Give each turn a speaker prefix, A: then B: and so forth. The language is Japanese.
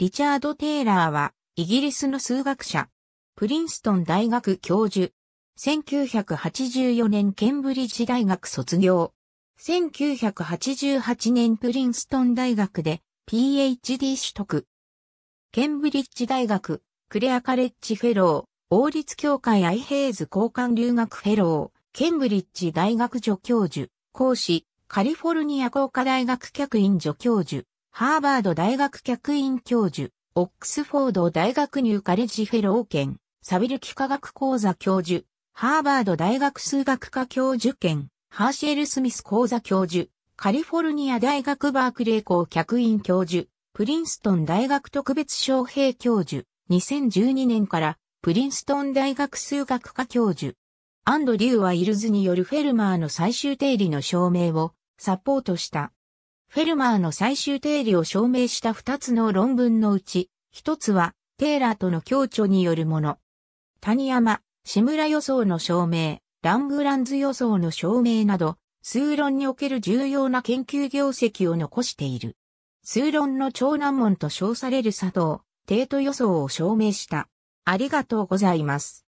A: リチャード・テイラーは、イギリスの数学者、プリンストン大学教授、1984年ケンブリッジ大学卒業、1988年プリンストン大学で PhD 取得、ケンブリッジ大学、クレアカレッジフェロー、王立協会アイヘイズ交換留学フェロー、ケンブリッジ大学助教授、講師、カリフォルニア工科大学客員助教授、ハーバード大学客員教授、オックスフォード大学入カレッジフェロー兼、サビルキ科学講座教授、ハーバード大学数学科教授兼、ハーシェル・スミス講座教授、カリフォルニア大学バークレー校客員教授、プリンストン大学特別招聘教授、2012年からプリンストン大学数学科教授。アンドリューワイルズによるフェルマーの最終定理の証明をサポートした。フェルマーの最終定理を証明した二つの論文のうち、一つは、テーラーとの共著によるもの。谷山、志村予想の証明、ラングランズ予想の証明など、数論における重要な研究業績を残している。数論の長難問と称される佐藤、帝都予想を証明した。ありがとうございます。